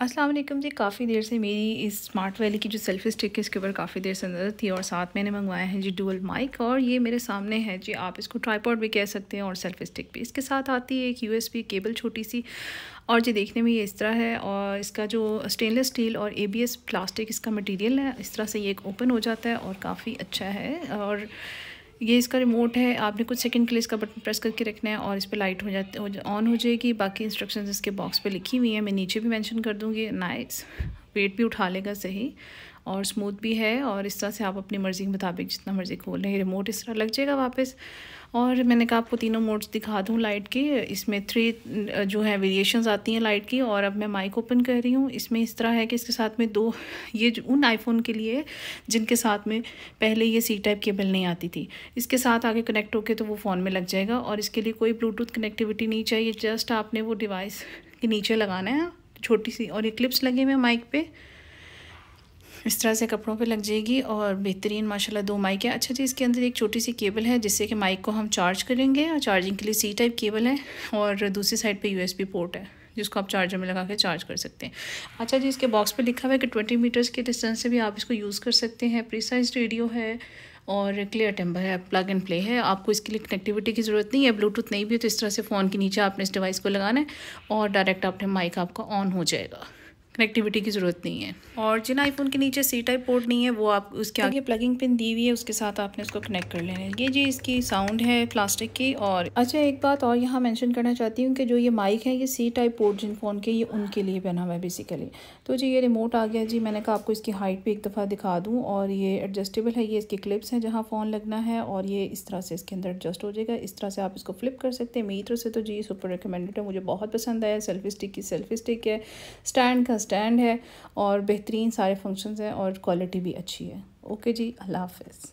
अस्सलाम वालेकुम जी काफ़ी देर से मेरी इस स्मार्ट वैली की जो सेल्फी स्टिक है इसके ऊपर काफ़ी देर से नज़र थी और साथ मैंने मंगवाया है जी डुअल माइक और ये मेरे सामने है जी आप इसको ट्राईपॉड भी कह सकते हैं और सेल्फी स्टिक भी इसके साथ आती है एक यूएसबी केबल छोटी सी और जी देखने में ये इस तरह है और इसका जो स्टेनलेस स्टील और एस प्लास्टिक इसका मटीरियल है इस तरह से ये एक ओपन हो जाता है और काफ़ी अच्छा है और ये इसका रिमोट है आपने कुछ सेकंड के लिए इसका बटन प्रेस करके रखना है और इस पर लाइट हो जाती ऑन हो जाएगी बाकी इंस्ट्रक्शंस इसके बॉक्स पे लिखी हुई हैं मैं नीचे भी मेंशन कर दूँगी नाइस पेट भी उठा लेगा सही और स्मूथ भी है और इस तरह से आप अपनी मर्ज़ी के मुताबिक जितना मर्ज़ी खोल लें रिमोट इस तरह लग जाएगा वापस और मैंने कहा आपको तीनों मोड्स दिखा दूँ लाइट के इसमें थ्री जो है वेरिएशंस आती हैं लाइट की और अब मैं माइक ओपन कर रही हूँ इसमें इस तरह है कि इसके साथ में दो ये उन आईफोन के लिए जिनके साथ में पहले ये सी टाइप केबल नहीं आती थी इसके साथ आगे कनेक्ट होके तो वो फ़ोन में लग जाएगा और इसके लिए कोई ब्लूटूथ कनेक्टिविटी नहीं चाहिए जस्ट आपने वो डिवाइस के नीचे लगाना है छोटी सी और ये क्लिप्स लगे हुए माइक पे इस तरह से कपड़ों पे लग जाएगी और बेहतरीन माशाल्लाह दो माइक है अच्छा जी इसके अंदर एक छोटी सी केबल है जिससे कि माइक को हम चार्ज करेंगे और चार्जिंग के लिए सी टाइप केबल है और दूसरी साइड पे यूएसबी पोर्ट है जिसको आप चार्जर में लगा के चार्ज कर सकते हैं अच्छा जी इसके बॉक्स पर लिखा हुआ है कि ट्वेंटी मीटर्स के डिस्टेंस से भी आप इसको यूज़ कर सकते हैं प्रिसाइज रेडियो है और क्लियर टेम्पर है प्लग एंड प्ले है आपको इसके लिए कनेक्टिविटी की ज़रूरत नहीं है ब्लूटूथ नहीं भी है तो इस तरह से फ़ोन के नीचे आपने इस डिवाइस को लगाना है और डायरेक्ट आपने माइक आपका ऑन हो जाएगा कनेक्टिविटी की ज़रूरत नहीं है और जिन आईफोन के नीचे सी टाइप पोर्ट नहीं है वो आप उसके तो आगे प्लगिंग पिन दी हुई है उसके साथ आपने उसको कनेक्ट कर लेना है ये जी इसकी साउंड है प्लास्टिक की और अच्छा एक बात और यहाँ मैंशन करना चाहती हूँ कि जो ये माइक है ये सी टाइप पोर्ट जिन फ़ोन के ये उनके लिए बना हुआ है बेसिकली तो जी ये रिमोट आ गया जी मैंने कहा आपको इसकी हाइट भी एक दफ़ा दिखा दूँ और ये एडजस्टेबल है ये इसके क्लिप्स हैं जहाँ फ़ोन लगना है और ये इस तरह से इसके अंदर एडजस्ट हो जाएगा इस तरह से आप इसको फ्लिप कर सकते हैं मेरी तरफ से तो जी सुपर रिकमेंडेड है मुझे बहुत पसंद आया सेल्फी स्टिक की सेल्फी स्टिक है स्टैंड का स्टैंड है और बेहतरीन सारे फंक्शंस हैं और क्वालिटी भी अच्छी है ओके जी अल्लाह हाफिज़